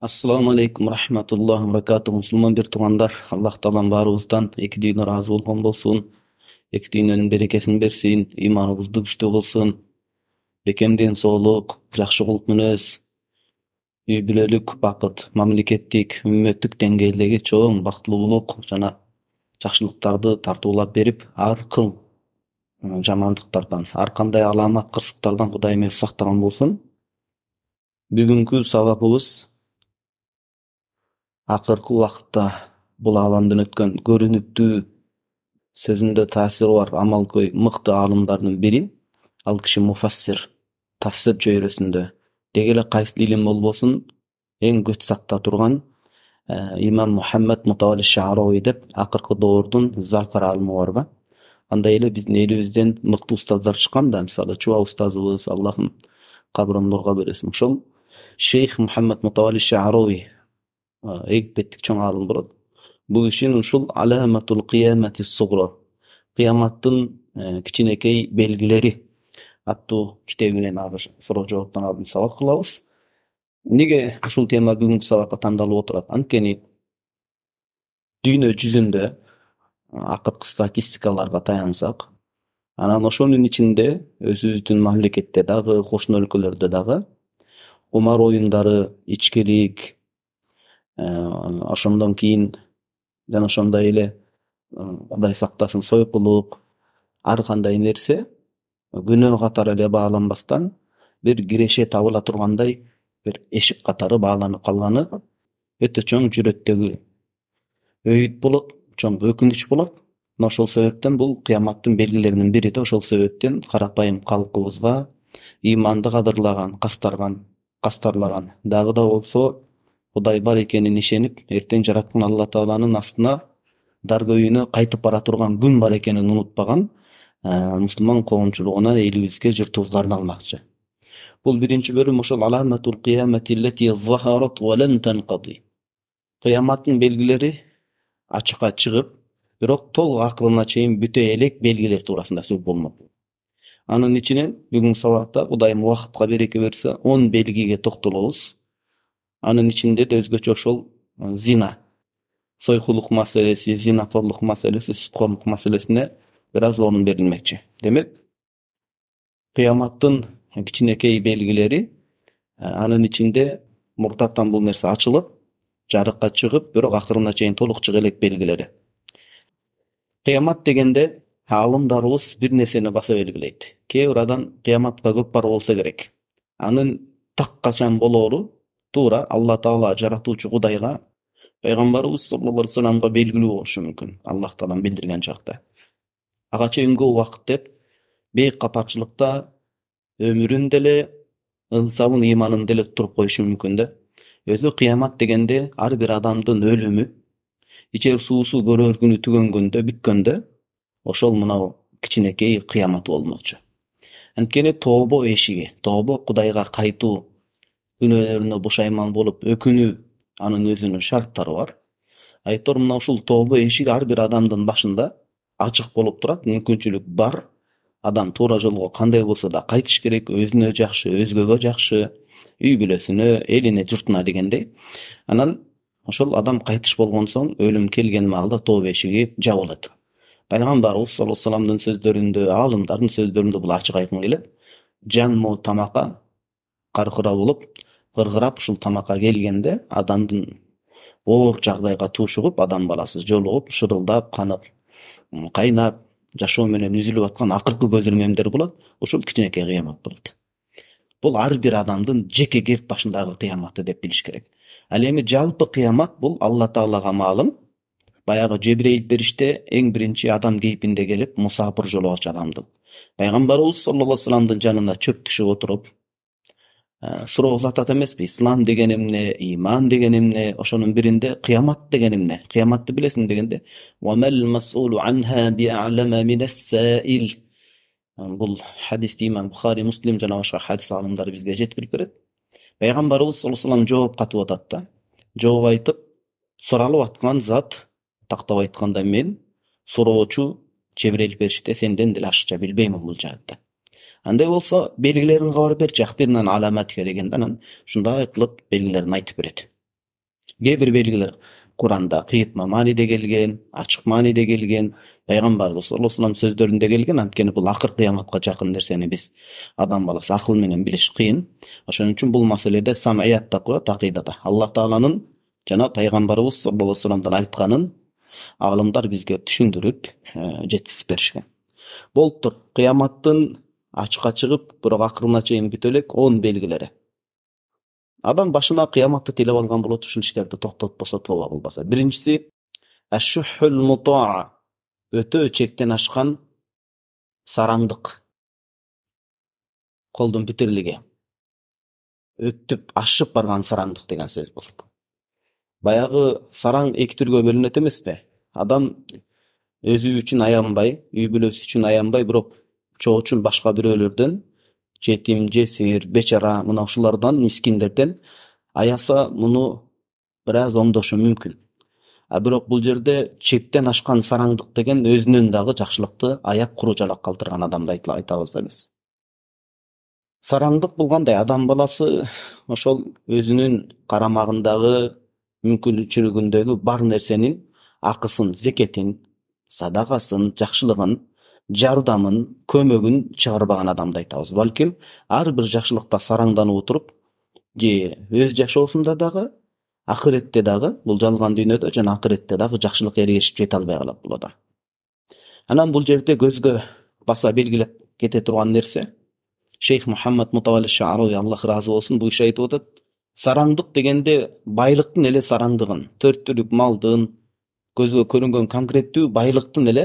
ассалому алейкум рахматуллах баракату мусулман бир туугандар аллах таалам баарыбыздан эки дүйнө ыраазы болгон болсун эки дүйнөнүн берекесин берсин ыйманыбызды күчтүү кылсын бекем ден соолук жакшы кулк мүнөз үй бүлөлүк бакыт мамлекеттик үмөттүк деңгээлдеги чоң бактылуулук жана жакшылыктарды тартуулап берип ар кыл жамандықтардан арқандай аламат қырсықтардан құдай эмес сактаган болсун бүгүнкү сабағымыз акыркы уақытта бұл ааламдын өткен, көрүнүктүү сөзінде таасири бар амалкөй мықты аалымдардын бири ал кіші муфассир тафсир чөйрөсүндө Дегелі эле бол илим болбосун эң көт сақта тұрған э, имам мухаммад мутавалли деп акыркы доордун закыр бар андай эле биздин элибизден мыкты устаздар чыккан да мисалы чуба устазыбыз аллахым кабырын нурга бересин ошол шейх мухаммад мутавали шаарови египеттик чоң аалым болот бул кишинин ушул аламатул кыямати сугро кыяматтын э, кичинекей белгилери аттуу китеби менен азыр суроо жооптон алдын сабак кылабыз эмнеге ушул тема бүгүнкү сабакка тандалып отурат анткени дүйнө жүзүндө акыркы статистикаларга таянсак анан ошонун ичинде өзүбүздүн мамлекетте дагы кошуна өлкөлөрдө дагы умар оюндары ичкилик э, ошондон кийин жана ошондой эле э, кудай сактасын сойкулук ар кандай нерсе күнөө катары эле бааланбастан бир киреше табыла тургандай бир эшик катары бааланып калганы өтө чоң жүрөктөгү өйүт болот чоң өкүнүч болот мына ошол себептен бул кыяматтын белгилеринин бири да ошол себептен карапайым калкыбызга ыйманды кадырлаган кастарган кастарлаган дагы да болсо кудай бар экенин ишенип эртең жараткан алла тааланын астына дар кайтып бара турган күн бар экенин унутпаган э, мусулман коомчулугуна элибизге журтубузга арналмакчы бул биринчи бөлүм ошол аламатул кыямати кыяматтын белгилери ачыкка чыгып бирок толук акылына чейин бүтө элек белгилер туурасында сөз болмок анын ичинен бүгүнкү сабакта кудайым убакытка береке берсе он белгиге токтолобуз анын ичинде да өзгөчө ошол зина сойкулук маселеси зинакорлук маселеси сүткорлук маселесине бир аз орун берилмекчи демек кыяматтын кичинекей белгилери анын ичинде мурдаттан бул нерсе ачылып жарыкка чыгып бирок акырына чейин толук чыга элек белгилери кыямат дегенде аалымдарыбыз бир нерсени баса белгилейт кээ бир адам кыяматка көп бары олсо керек анын так качан болоору туура алла таала жаратуучу кудайга пайгамбарыбыз саллаллаху алейи аламга белгилүү болушу мүмкүн аллах таалам билдирген учакта ага чейин көп убакыт деп бейкапачылыкта өмүрүн деле ынсалын ыйманын деле туруп коюшу мүмкүн да өзү кыямат дегенде ар бир адамдын өлүмү ичер суусу көрөр күнү түгөнгөндө бүткөндө ошол мына кичинекей кыяматы болмокчу анткени тообо эшиги тооба кудайга кайтуу күнөөлөрүнө бушайман болуп өкүнүү анын өзүнүн шарттары бар айтор мына ушул тооба эшиги ар бир адамдын башында ачык болуп турат мүмкүнчүлүк бар адам туура жолго кандай болсо да кайтыш керек өзүнө жакшы өзгөгө жакшы үй бүлөсүнө элине журтуна дегендей анан ошол адам кайтыш болгон соң өлүм келген маалда тоо эшиги жабылат пайгамбарыбыз саллаллаху алейхи вассаламдын сөздөрүндө аалымдардын сөздөрүндө бул ачык айкын келет жан могу тамакка каркыра болуп кыргырап ушул тамакка келгенде адамдын оор жагдайга туушугуп адам баласы жолугуп шырылдап канып кайнап жашоо менен үзүлүп аткан акыркы көз ирмемдер болот ушул кичинекей кыямат болот бул ар бир адамдын жеке керп башындагы кыяматы деп билиш керек ал эми жалпы кыямат бул алла таалага маалым баягы жебирейил периште эң биринчи адам кейпинде келип мусапыр жолоочу адамдын пайгамбарыбыз салаллаху алейхи ссаламдын жанына чөрк түшүп отуруп суроо узатат эмеспи ислам деген эмне ыйман деген эмне ошонун биринде кыямат деген эмне кыяматты билесиң дегенде бул хадисти имам бухари муслим жана башка хадис аалымдары бизге жеткирип берет пайгамбарыбыз саллаллаху алейхи жооп катып атат да жооп айтып суралып аткан зат тактап айтканда мен суроочу жебирейил периште сенден деле ашыкча билбеймин бул жаатта андай болсо белгилерин кабар берчидегенда анан ушундай кылып белгилерин айтып берет кээ бир белгилер куранда кыытма мааниде келген ачык мааниде келген пайгамбарыбыз сааллаху хи ам сөздөрүндө келген анткени бул акыркы кыяматка жакын нерсени биз адам баласы акыл менен билиш кыйын ошон үчүн бул маселеде самаят деп коет акыйдада аллах тааланын жана пайгамбарыбыз салалху алеймдын айтканын аалымдар бизге түшүндүрүп э, жеткизип беришкен болуптур кыяматтын ачыкка чыгып бирок акырына чейин бүтө элек он белгилери адам башына кыяматты тилеп алган болот ушул иштерди токтотпосо тоба кылбаса биринчиси ашшухул мутаа өтө чектен ашкан сараңдык колдун битирлиги өтүп ашып барган сараңдык деген сөз бул баягы сараң эки түргө бөлүнөт эмеспи адам өзү үчүн аянбай үй бүлөсү үчүн аянбай бирок чоочун башка бирөөлөрдөн жетим жесир бечара мына ушулардан мискиндерден аяса муну бир аз оңдошу мүмкүн а бирок бул жерде чектен ашкан сараңдык деген өзүнөн дагы жакшылыкты аяп куруужалак калтырган адамды айтабыз да биз сараңдык бул кандай адам баласы ошол өзүнүн карамагындагы мүмкүнчүлүгүндөгү бар нерсенин акысын зекетин садакасын жакшылыгын жардамын көмөгүн чыгарбаган адамды айтабыз балким ар бир жакшылыкта сараңданып отуруп же өз жашоосунда дагы акыретте дагы бул жалган дүйнөдө жана акыретте дагы жакшылыкка эргешип жете албай калат бул адам анан бул жерде көзгө баса белгилеп кете турган нерсе шейх мухаммад мутавалли аллах ыраазы болсун бул киши айтып атат сараңдык дегенде байлыктын эле сараңдыгын төрт түлүк малдын көзге көрінген конкреттүү байлыктын эле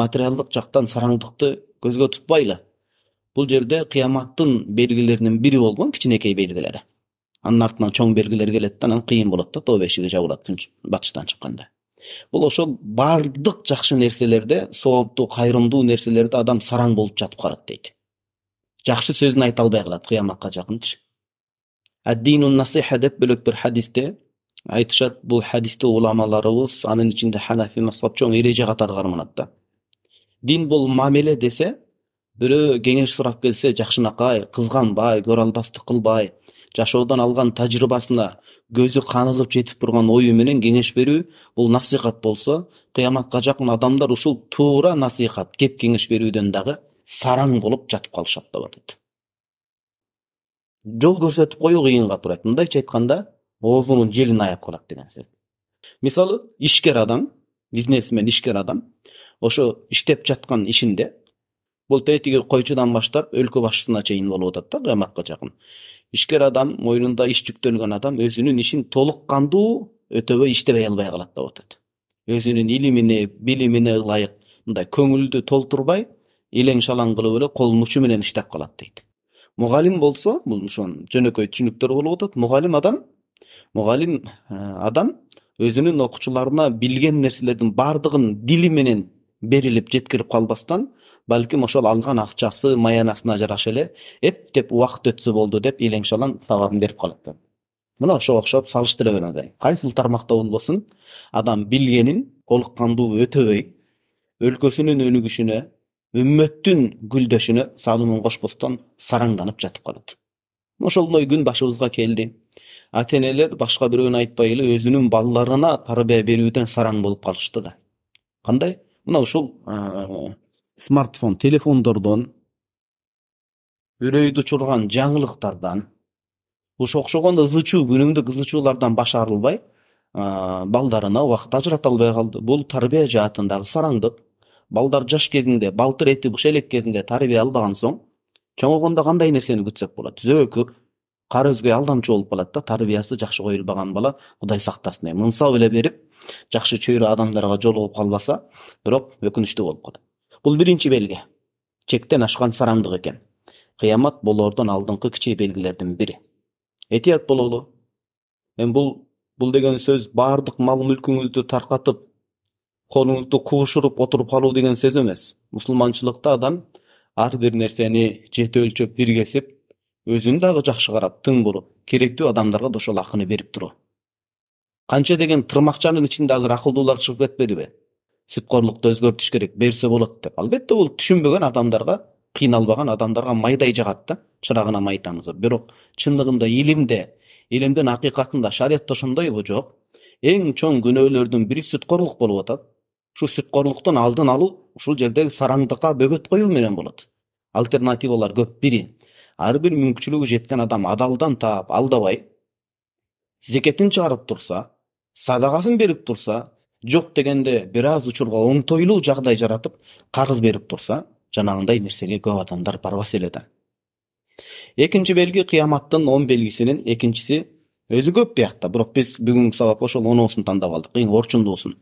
материалдык жактан сараңдыкты көзгө тутпайлы бул жерде кыяматтын белгилеринин бири болгон кичинекей белгилери анын артынан чоң белгилер келет да анан кыйын болот да тооба эшиги жабылат батыштан чыкканда бул ошо баардык жакшы нерселерде сооптуу кайрымдуу нерселерде адам сараң болуп жатып калат дейт жакшы сөзүн айта албай калат кыяматка жакынчы аддинун насиха деп бөлөк бир хадисте айтышат бул хадисти уламаларыбыз анын ичинде ханафи масхаб чоң эреже катары карманат да дин бул мамиле десе бирөө кеңеш сурап келсе жакшынакай кызганбай көр албастык кылбай жашоодон алган тажрыйбасына көзү каныгып жетип турган ою менен кеңеш берүү бул насыйхат болсо кыяматка жакын адамдар ушул туура насыйхат кеп кеңеш берүүдөн дагы сараң болуп жатып калышат деп атат жол көрсөтүп коюу кыйынга турат мындайча айтканда оозунун желин аяп калат деген сөз мисалы ишкер адам бизнесмен ишкер адам ошо иштеп жаткан ишинде бул тэтиги койчудан баштап өлкө башчысына чейин болуп атат да кыяматка жакын ишкер адам мойнунда иш жүктөлгөн адам өзүнүн ишин толук кандуу өтөбөй иштебей албай калат деп атат өзүнүн илимине билимине ылайык мындай көңүлдү толтурбай илең шалаң кылып эле колунун учу менен иштеп калат дейт мугалим болсо бул ошо жөнөкөй түшүнүктөр болуп атат мугалим адам мугалим э, адам өзүнүн окуучуларына билген нерселердин баардыгын дили менен берилип жеткирип калбастан балким ошол алган акчасы маянасына жараша эле эптеп убакыт өтсө болду деп илең шалаң сабагын берип калат да мына ошого окшоп салыштырып бералайын кайсыл тармакта болбосун адам билгенин толук кандуу өтөбөй өлкөсүнүн өнүгүшүнө үммөттүн гүлдөшүнө салымын кошпостон сараңданып жатып калат ошондой күн башыбызга келди ата-энелер башка бирөөнү айтпай эле өзүнүн балдарына тарбия берүүдөн сараң болуп калышты да кандай мына ушул смартфон телефондордон үрөйдү учурган жаңылыктардан ушуга окшогон ызычуу күнүмдүк ызычуулардан баш арылбай балдарына убакыт ажырата албай калды бул тарбия жаатындагы сараңдык балдар жаш кезинде балтыр этип элек кезинде тарбия албаган соң чоңойгондо кандай нерсени күтсөк болот зөөкүп кары өзге алдамчы болуп калат да тәрбиесі жақсы қойылбаған бала кудай сактасын эми ынсап эле берип жакшы чөйрө адамдарга жолугуп калбаса бирок өкүнүчтүү болуп калат бул биринчи белги чектен ашкан сарамдык экен кыямат болоордон алдыңкы кіші белгілердің бири этият бололу эми бұл бұл деген сөз бардық мал мүлкүңүздү тарқатып колуңузду куушуруп отырып қалу деген сөз емес мұсылманшылықта адам ар нәрсені жеті өлшеп өлчөп бир өзүн дагы жакшы карап тың болуп керектүү адамдарга да ошол акыны берип туруу канча деген тырмакчанын ичинде азыр акылдуулар чыгып кетпедиби сүткорлукту өзгөртүш керек берсе болот деп албетте бул түшүнбөгөн адамдарга кыйналбаган адамдарга майдай жагат да чырагына май тамызып бирок чындыгында илимде илимдин акыйкатында шариятта ошондойбу жок эң чоң күнөөлөрдүн бири сүткорлук болуп атат ушул сүткорлуктун алдын алуу ушул жердеги сараңдыкка бөгөт коюу менен болот альтернативалар көп бири ар бир мүмкүнчүлүгү жеткен адам адалдан таап алдабай зекетин чыгарып турса садакасын берип турса жок дегенде бир аз учурга оңтойлуу жагдай жаратып карыз берип турса жанагындай нерсеге көп адамдар барбас эле да экинчи белги кыяматтын он белгисинин экинчиси өзү көп биякта бирок биз бүгүнкү сабакт ошол оноосун тандап алдык эң орчундуусун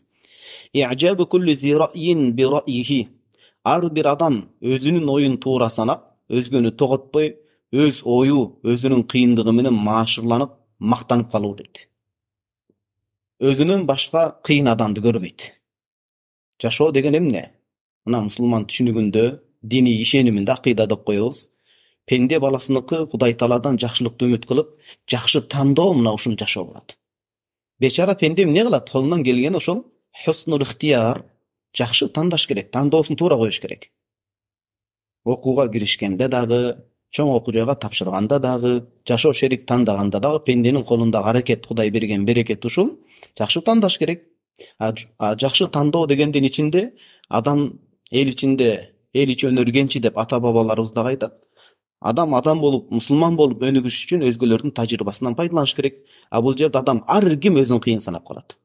ар бир адам өзүнүн оюн туура санап өзгөнү тоготпой өз ойу өзінің кыйындыгы менен машырланып мақтанып қалу дейді өзінен башка қиын адамды көрбөйт жашоо деген эмне мына мусулман түшүнүгүндө диний ишениминде акыйда деп коебуз пенде баласыныкы кудай тааладан жакшылыкты үмүт кылып жакшы тандоо мына ушул жашоо болот бечара пенде эмне кылат колунан келген ошол хуснул ыхтияр жакшы тандаш керек тандоосун туура коюш керек окууга киришкенде дагы чоң окуу жайга тапшырганда дагы жашоо шерик тандаганда дагы пенденин колундагы аракет кудай берген берекет ушул жакшы тандаш керек жакшы тандоо дегендин ичинде адам эл ичинде эл ичү өнөр кенчи деп ата бабаларыбыз дагы айтат адам адам болуп мусулман болуп өнүгүш үчүн өзгөлөрдүн тажрыйбасынан пайдаланыш керек а бул жерде адам ар ким өзүн кыйын санап калат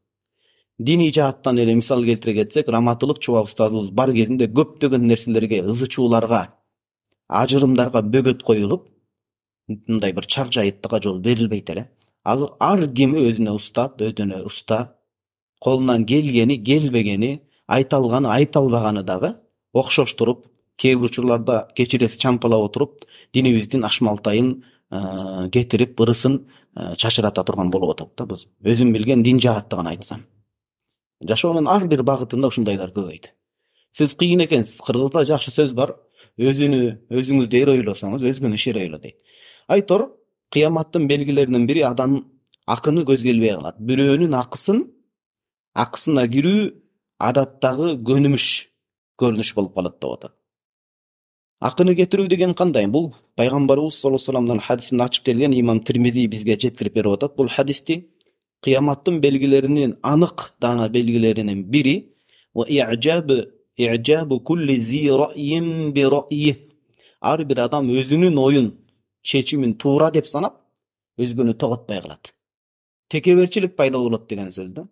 диний жааттан эле мисал келтире кетсек раматылык чубак устазыбыз бар кезинде көптөгөн нерселерге ызы чууларга ажырымдарға бөгет қойылып мындай чар чаржайыттыкка жол берилбейт эле. Ал ар ким өзүнө устат, өзүнө уста, колунан келгени, келбегени, айта албаганы дагы окшоштуруп, кээ бир учурларда кечиресиз чампалап отуруп, динибиздин ашмалтайын ә, кетирип, ырысын чачырата ә, турган болуп атат да. Биз өзүм билген дин жаатты гана айтсам. Жашоонун ар бир багытында ушундайлар көбөйдү. Сиз кыйын экенсиз. Кыргызда жакшы сөз бар өзіні өзіңізді эр ойлосоңуз өзгені шер ойло дейді айтор қияматтың белгілерінің бірі адам ақыны көзгелбей қалады бирөөнүн ақысын акысына кіру адаттағы көніміш көрініш болып калат деп атат ақыны кетирүү деген қандай бұл пайғамбарымыз саллаллаху алейхи васаламдын хадисинде ашық келген имам тирмизи бізге жеткіріп беріп атат бұл хадисти қияматтың белгілерінен анық дана белгілерінің бірі ар бир адам өзүнүн оюн чечимин туура деп санап өзгөнү тоготпой калат текеберчилик пайда болот деген сөз да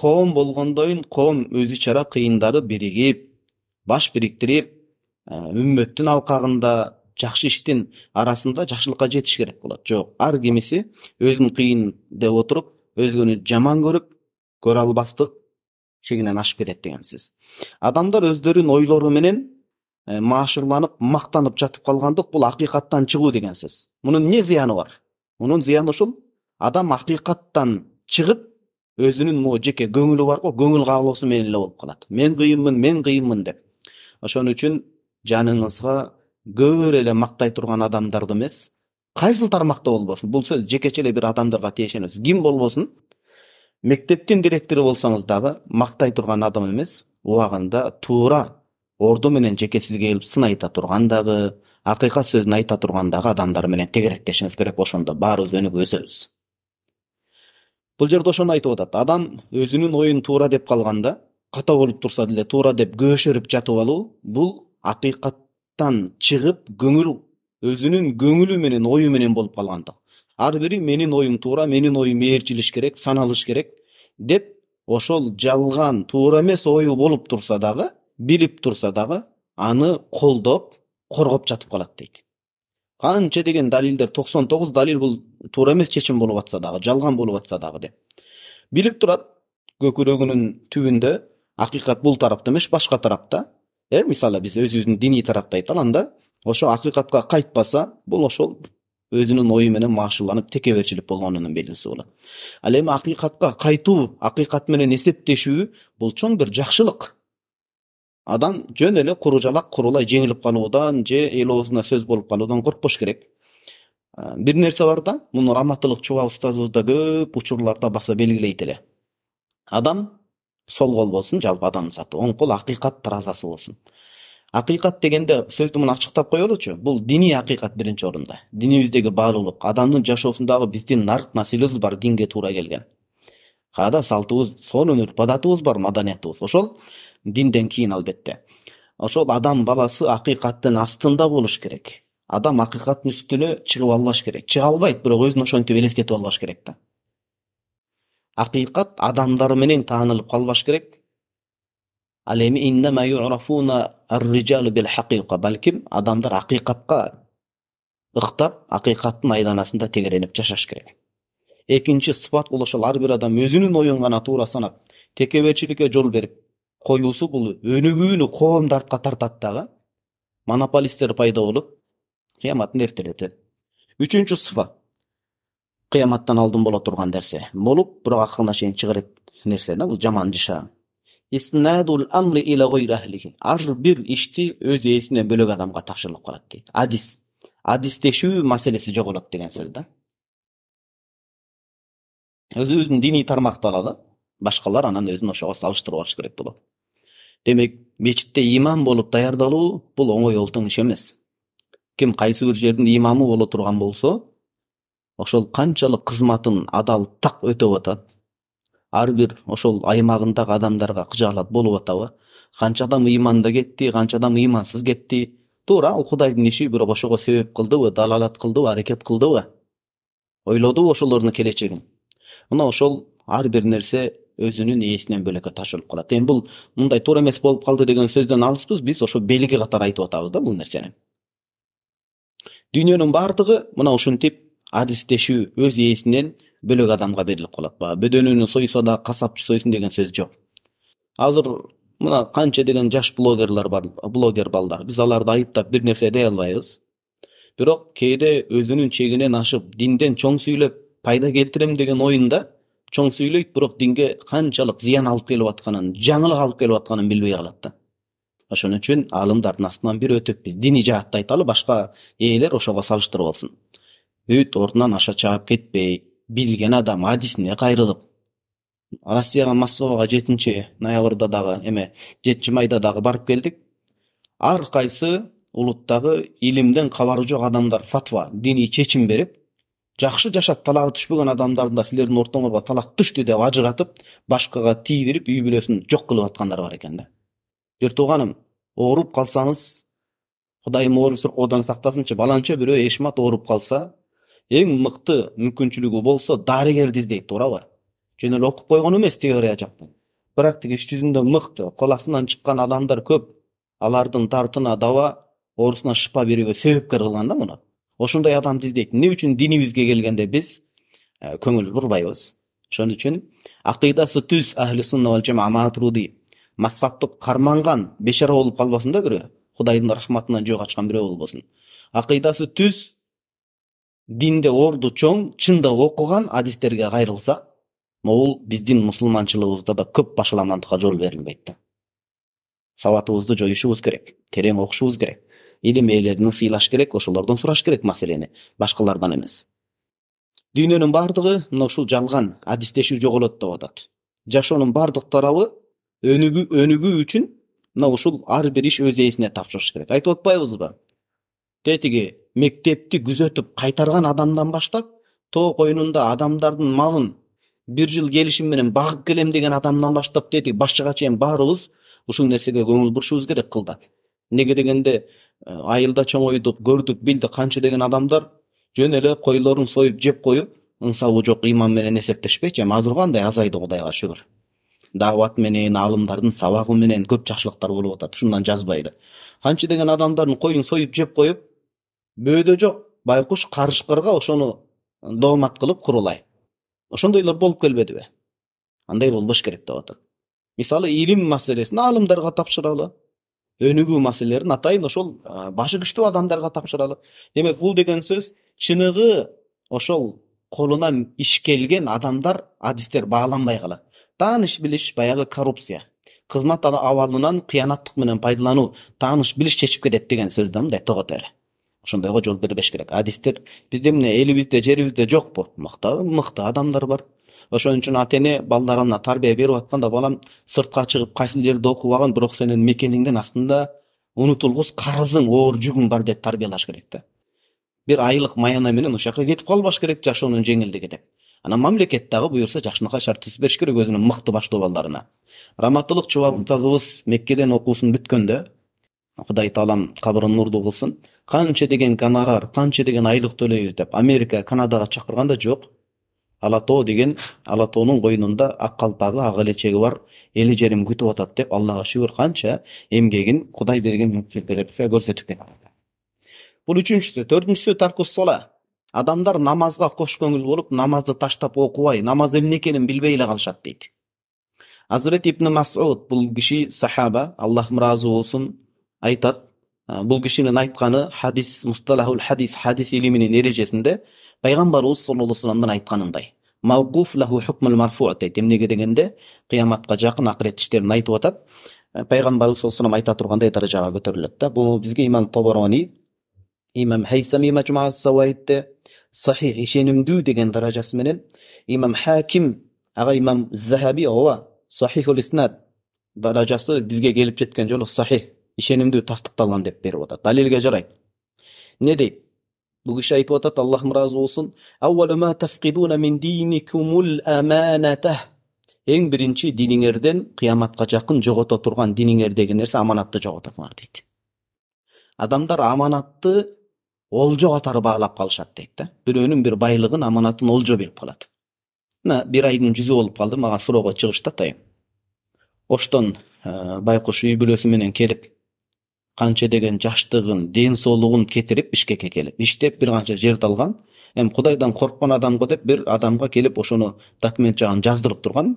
коом болгондон кийин коом өзү чара кыйындарды биригип баш бириктирип э, үммөттүн алкагында жакшы иштин арасында жакшылыкка жетиш керек болот жок ар кимиси өзүн кыйын деп отуруп өзгөнү жаман көрүп көрө албастык чегинен ашып кетет деген сөз адамдар өздөрүнүн ойлору менен э, машырланып мактанып жатып калгандык бул акыйкаттан чыгуу деген сөз мунун эмне зыяны бар мунун зыяны ушул адам акыйкаттан чыгып өзүнүн могу жеке көңүлү бар го көңүл каалоосу менен эле болуп калат мен кыйынмын мен кыйынмын деп ошон үчүн жаныңызга көп эле мактай турган адамдарды эмес кайсыл тармакта болбосун бул сөз жекече эле бир адамдарга тиешелүүэмес ким болбосун мектептин директору болсоңуз дагы мактай турган адам эмес убагында туура орду менен сизге келип сын айта турган дагы акыйкат сөзүн айта турган дагы адамдар менен тегеректешиңиз керек ошондо баарыбыз өнүгүп өсөбүз бул жерде ошону айтып атат адам өзүнүн оюн туура деп калганда ката болуп турса деле туура деп көөшөрүп жатып алуу бул акыйкаттан чыгып көңүл өзүнүн көңүлү менен ою менен болуп калгандык ар бири менин оюм туура менин оюм ээрчилиш керек саналыш керек деп ошол жалган туура эмес ою болуп турса дагы билип турса дагы аны колдоп коргоп жатып калат дейт канча деген далилдер токсон тогуз далил бул туура эмес чечим болуп атса дагы жалган болуп атса дагы деп билип турат көкүрөгүнүн түбүндө акыйкат бул тарапта эмес башка тарапта э мисалы биз өзүбүздүн диний тарапты айталанда ошол акыйкатка кайтпаса бул ошол өзүнүн ою менен машылланып текеберчилик болгонунун белгиси болот ал эми акыйкатка кайтуу акыйкат менен эсептешүү бул чоң бир жакшылык адам жөн эле куру жалак курулай жеңилип калуудан же эл оозуна сөз болуп калуудан коркпош керек бир нерсе бар да муну раматылык чубак устазыбыз да көп учурларда баса белгилейт эле адам сол кол болсун жалпы адамзаты оң кол акыйкат таразасы болсун акыйкат дегенде сөздү мын ачыктап коелучу бул диний акыйкат биринчи орунда динибиздеги баалуулук адамдын жашоосундагы биздин нарк насилибиз бар динге туура келген каада салтыбыз сонун үрп адатыбыз бар маданиятыбыз ошол динден кийин албетте ошол адам баласы акыйкаттын астында болуш керек адам акыйкаттын үстүнө чыгып албаш керек чыга албайт бирок өзүн ошентип элестетип албаш керек да акыйкат адамдар менен таанылып калбаш керек ал эмбалким адамдар акыйкатка ыктап акыйкаттын айланасында тегеренип жашаш керек экинчи сыпат бул ошол ар бир адам өзүнүн оюн гана туура санап текеберчиликке жол берип коюусу бул өнүгүүнү коомду артка тартат дагы монополисттер пайда болоп кыяматтын эртелетет үчүнчү сыпат кыяматтан алдын боло турган нерсе болуп бирок акырына чейин чыга элек нерсе да бул жаман жышаан иснаду амр ила гойр ахлихи ар бир ишти өз ээсине бөлөк адамга тапшырылып калат дейт адис адистешүү маселеси жоголот деген сөз да өзүбүздүн диний тармакты алалы башкалар анан өзүн ошого салыштырып алыш керек болот демек мечитте имам болуп даярдалуу бул оңой олтоң иш эмес ким кайсы бир жердин имамы боло турган болсо ошол канчалык кызматын адал так өтөп атат ар бир ошол аймагындагы адамдарга кыжаалат болуп атабы канча адам ыйманда кетти канча адам ыймансыз кетти туура ал кудайдын иши бирок ошого себеп кылдыбы далалат кылдыбы аракет кылдыбы ойлодубу ошолордун келечегин мына ошол ар бир нерсе өзүнүн ээсинен бөлөккө ташылып калат эми бул мындай туура эмес болуп калды деген сөздөн алыспыз биз ошо белги катары айтып атабыз да бул нерсени дүйнөнүн баардыгы мына ушинтип адистешүү өз ээсинен бөлөк адамга берилип калат баягы бөдөнөнү сойсо да касапчы сойсун деген сөз жок азыр мына канча деген жаш блогерлер бар блогер балдар биз аларды айыптап бир нерсе дей албайбыз бирок кээде өзүнүн чегинен ашып динден чоң сүйлөп пайда келтирем деген оюнда чоң сүйлөйт бирок динге канчалык зыян алып келип атканын жаңылык алып келип атканын билбей калат да ошон үчүн аалымдардын астынан бир өтүп биз диний жаатты айталы башка ээлер ошого салыштырып алсын үт ордунан аша чаап кетпей билген адам адисине кайрылып россияга москвага жетинчи ноябрда дагы эме жетинчи майда дагы барып келдик ар кайсы улуттагы илимден кабары жок адамдар фатва диний чечим берип жакшы жашап талагы түшпөгөн адамдардын да силердин ортоңорго талак түштү деп ажыратып башкага тий үй бүлөсүн жок кылып аткандар бар экен да бир тууганым ооруп калсаңыз кудайым ооруп одан сактасынчы баланча бирөө эшмат ооруп калса эң мыкты мүмкүнчүлүгү болсо дарыгерди издейт туурабы жөн эле окуп койгон эмес теория жактан практика тиги иш жүзүндө мыкты астынан чыккан адамдар көп алардын дартына даба оорусуна шыпа берүүгө себепкер кылган да муну ошондой адамды издейт эмне үчүн динибизге келгенде биз ә, көңүл бурбайбыз ошон үчүн акыйдасы түз ахли сунна вал жамаа матруди мазхаптык карманган бешара болуп калбасын да бирөө кудайдын рахматынан жөө качкан бирөө болбосун акыйдасы түз динде орду чоң чындап окуган адистерге кайрылсак могул биздин мусулманчылыгыбызда да көп башаламандыкка жол берилбейт да сабатыбызды жоюшубуз керек терең окушубуз керек илим ээлерин сыйлаш керек ошолордон сураш керек маселени башкалардан эмес дүйнөнүн баардыгы мына ушул жалган адистешүү жоголот деп атат жашоонун баардык тарабы өнүгүү үчүн мына ушул ар бир иш өз ээсине тапшырыш керек айтып атпайбызбы тетиги мектепти күзөтүп кайтарган адамдан баштап тоо койнунда адамдардын малын бир жыл келишим менен багып келем деген адамдан баштап тетиги башчыга чейин баарыбыз ушул нерсеге көңүл бурушубуз керек кылдат эмнеге дегенде «Ә, айылда чоңойдук көрдүк билдик канча деген адамдар жөн эле койлорун союп жеп коюп ынсабы жок ыйман менен эсептешпейчи эми азыр андай азайды кудайга шүгүр даават менен аалымдардын сабагы менен көп жакшылыктар болуп атат ушундан жазбайлы канча деген адамдардын коюн союп жеп коюп бөөдө жок байкуш карышкырга ошону доомат кылып курулай ошондойлор болуп келбедиби андай болбош керек деп атат мисалы илим маселесин аалымдарга тапшыралы өнүгүү маселелерин атайын ошол башы күчтүү адамдарга тапшыралы демек бул деген сөз чыныгы ошол колунан иш келген адамдар адистер бааланбай калат тааныш билиш баягы коррупция кызмат абалынан кыянаттык менен пайдалануу тааныш билиш чечип кетет деген сөз да мындай тогото ошондойго жол бербеш керек адистер бизде эмне элибизде жерибизде жокпу мыкты мыкты адамдар бар ошон үчүн ата эне балдарына тарбия берип атканда балам сыртка чыгып кайсыл жерде окубагын бирок сенин мекениңдин астында унутулгус карызың оор жүгүң бар деп тарбиялаш керек да бир айлык маяна менен ошол жака кетип калбаш керек жашоонун жеңилдиги деп анан мамлекет дагы буюрса жакшынакай шарт түзүп бериш керек өзүнүн мыкты баштоо балдарына раматылык чубак тазыбыз меккеден окуусун бүткөндө кудай таалам кабырын нурдуу кылсын канча деген гонорар канча деген айлык төлөйбүз деп америка канадага чакырганда жок ала тоо деген ала тоонун койнунда ак калпагы ак элечеги бар эли жерим күтүп атат деп аллага шүгүр канча эмгегин кудай берген көрсөтүп кетти бул үчүнчүсү төртүнчүсү адамдар намазга кош көңүл болуп намазды таштап окубай намаз эмне экенин билбей эле калышат дейт азырет ибн мауд бул киши сахаба аллахым ыраазы болсун айтады бұл кісінің айтқаны хадис мусталахул хадис хадис илімінің ережесінде пайғамбарымыз саллаллаху алейхи айтқанындай мауқуф лаху хукмул марфу дейді дегенде қияматқа жақын ақырет іштерін айтып жатады пайғамбарымыз саллаллаху алейхи айта тұрғандай дәрежаға көтеріледі да бұл бізге имам тобарони имам хайсами мажмаасауаидте сахих шенімді деген дәрежесіменен имам хаким аға имам захаби ова сахихул иснад дәрежесі бізге келіп жеткен жолы сахих ишенимдүү тастыкталган деп берип атат далилге жарайт эмне дейт бул киши айтып атат аллахым ыраазы болсун эң биринчи диниңерден кыяматка жакын жогото турган диниңердеги нерсе аманатты жоготосуңар дейт адамдар аманатты олжо катары баалап калышат дейт да бирөөнүн бир байлыгын аманатын олжо билип калат мына бир айдын жүзү болуп калды мага суроого чыгышты атайын оштон э, байкуш үй бүлөсү менен келип канча деген жаштыгын ден соолугун кетирип бишкекке келип иштеп бир канча жерди алган эми кудайдан корккон адамго деп бир адамга келип ошону документ жагын жаздырып турган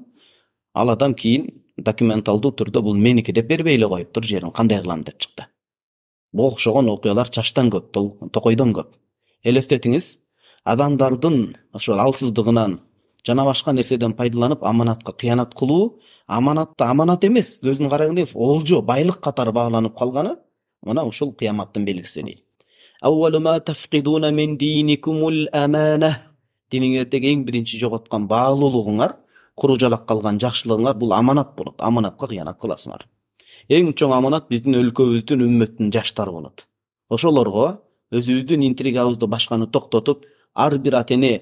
ал адам кийин документалдуу түрдө бул меники деп бербей эле коюптур жерин кандай кылам деп чыкты буга окшогон окуялар чачтан көп токойдон көп элестетиңиз адамдардын ошо алсыздыгынан жана башка нерседен пайдаланып аманатка кыянат кылуу аманатты аманат эмес өзүнүн караганда эмес олжо байлык катары бааланып калганы мынау ушул кыяматтын белгиси ما تفقدون من دينكم الأمانة диниңердеги эң биринчи жоготкон баалуулугуңар куру жалак калган жакшылыгыңар бул аманат болот аманатка кыянат кыласыңар эң чоң аманат биздин өлкөбүздүн үммөттүн жаштары болот ошолорго өзүбүздүн интригабызды башканы токтотуп ар бир ата эне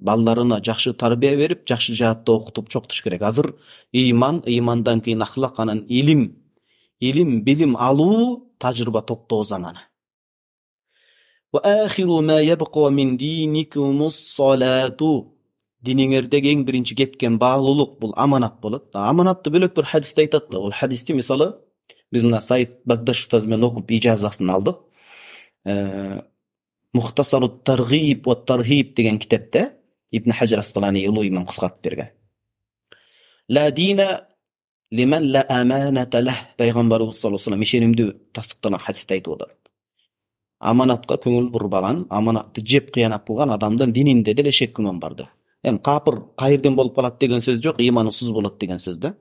балдарына жакшы тарбия берип жакшы жаатта окутуп чоктуш керек азыр ыйман ыймандан кийин ахлак анан илим илим билим алуу تجربة الطوزمنة وآخر ما يبقى من دينكم الصلاة diningerdеги ең бірінші кеткен баалуулук бұл аманат болады. аманатты бөлөк бір хадисте айтат Ол бул мысалы біз биз мына саид багдаш устаз менен ижазасын алдық мухтасару тарғиб ва тархиб деген кітапта ибн хажар аскалани улуу имам берген дина пайгамбарыбыз саллаллаху м ишенимдүү тастыкталган хадисти айтып атат Аманатқа көңіл бұрбаған аманатты жеп кыянат кылган адамдын дінінде деле шек барды. бар деп эми болып кайерден деген сөз жоқ ыймансуз болады деген сөз да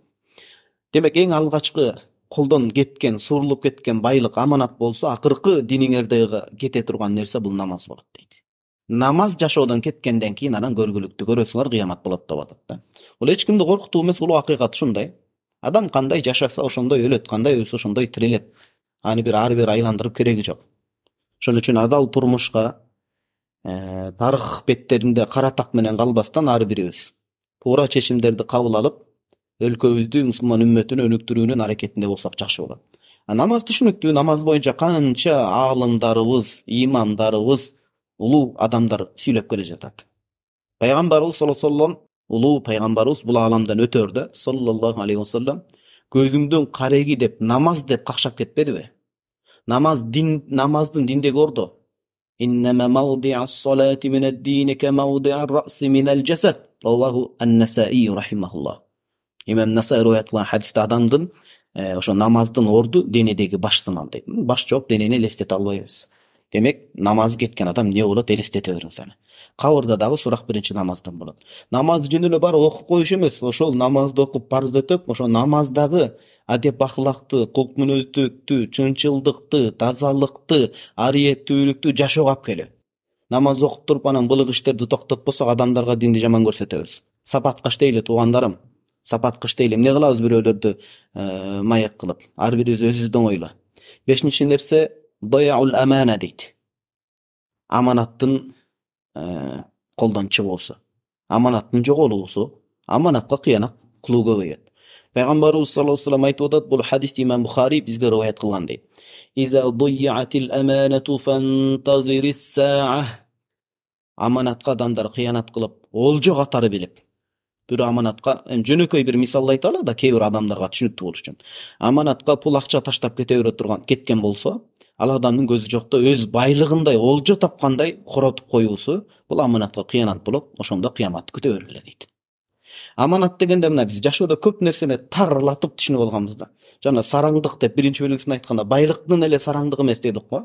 демек ең алғашқы қолдан кеткен суурулуп кеткен байлық аманат болса ақырқы диниңердеги кете тұрған нерсе бұл намаз болады дейді. намаз жашаудан кеткенден кейін анан көргілікті көрөсүңөр қиямат болады деп атат да бул ешкімді қорқыту емес эмес улуу адам кандай жашаса ошондой өлөт кандай өлсө ошондой тирелет аны бир ары бери айландырып кереги жок ошон үчүн адал турмушка э, тарых беттеринде кара так менен калбастан ар бирибиз туура чечимдерди кабыл алып өлкөбүздү мусулман үммөтүн өнүктүрүүнүн аракетинде болсок жакшы болот намаз түшүнүктүү намаз боюнча канча аалымдарыбыз имамдарыбыз улуу адамдар сүйлөп келе жатат пайгамбарыбыз саум Ulu paýgambarybыз bul alamdan öterde sallallahu aleyhi ve sellem gözünden karegi dep namaz dep kakşap ketmedibi? Namaz din namazdyň dinde gordu. İnneme mawdi'as salati min ed-din ke mawdi'ar ra's min el-jasad. Rawahu en-Nesai rahimehullah. İmam Nesai rivayet kılan hadiste adamdın, e, ee, oşo namazdan ordu denedegi baş sınan dedi. Baş çok deneni lestet almayız. демек намаз кеткен адам не болады елестете бериңиз аны кабырда дагы сурак биринчи намаздан болады намаз жөн эле барып окуп коюш эмес ошол намазды окуп парызды өтөп ошол намаздагы адеп ахлакты кулк мүнөздүктү чынчылдыкты тазалыкты ариеттүүлүктү жашоого алып келүү намаз окуп туруп анан былык иштерди токтотпосок адамдарга динди жаман көрсөтөбүз сапатка иштейли туугандарым сапатка иштейли эмне кылабыз бирөөлөрдү маек кылып ар бирибиз өзүбүздөн ойло бешинчи нерсе даяул амана дейді аманаттың ә, қолдан болса аманаттың жоғалуысы аманатқа қиянат қылу көбейеді пайғамбарымыз саллаллаху алейхи вассалам айтып отырады бұл хадис имам бұхари бізге риуаят қылған дейді аманатқа адамдар қиянат қылып ол қатары билеп бир аманатка эми жөнөкөй бир мисалды айта ала да кээ бир адамдарга түшүнүктүү болуш үчүн аманатка пул акча таштап кете бере турган кеткен болсо ал адамдын көзү жоқ өз байлыгындай олжо тапкандай коротуп коюусу бул аманатка кыянат болып ошондо кыяматты күтө бергиле дейт аманат дегенде мына биз жашоодо көп нерсени тарлатып түшүнүп алганбыз да жана сараңдык деп биринчи бөлүгүсүндө айтканда байлыктын эле сараңдыгы эмес дедик го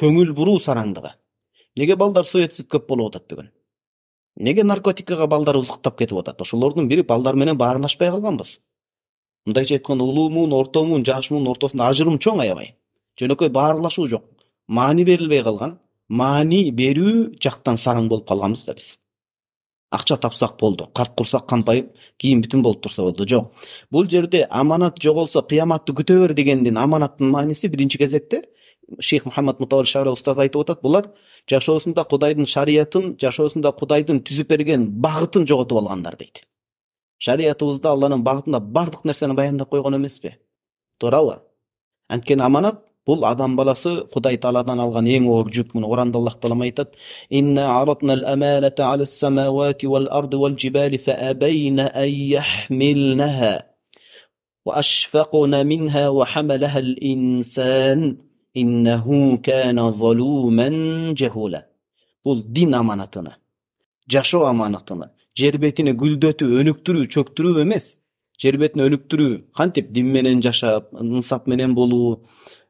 көңүл буруу сараңдыгы эмнеге балдар суицид көп болуп атат бүгүн эмнеге наркотикага балдарыбыз уктап кетип атат ошолордун бири балдар менен баарлашпай калганбыз мындайча айтканда улуу муун орто муун жаш муун ортосунда ажырым чоң аябай жөнөкөй баарлашуу жок маани берилбей калган маани берүү жактан сарың болуп калганбыз да биз акча тапсак болду кат курсак кампайып кийим бүтүн болуп турса болду жок бул жерде аманат жоголсо кыяматты күтө бер дегендин аманаттын мааниси биринчи кезекте шейх мухаммад м уста айтып атат булар жашоосунда кудайдын шариятын жашоосунда кудайдын түзүп берген багытын жоготуп алгандар дейт шариятыбызда алланын багытында баардык нерсени баяндап койгон эмеспи туурабы анткени аманат бул адам баласы кудай тааладан алган эң оор жүк муну куранда аллах таалам айтат инна бул дин аманатына жашоо аманатына жер бетине гүлдөтүү өнүктүрүү чөктүрүү эмес жер бетин өнүктүрүү кантип дин менен жашап ынсап менен болуу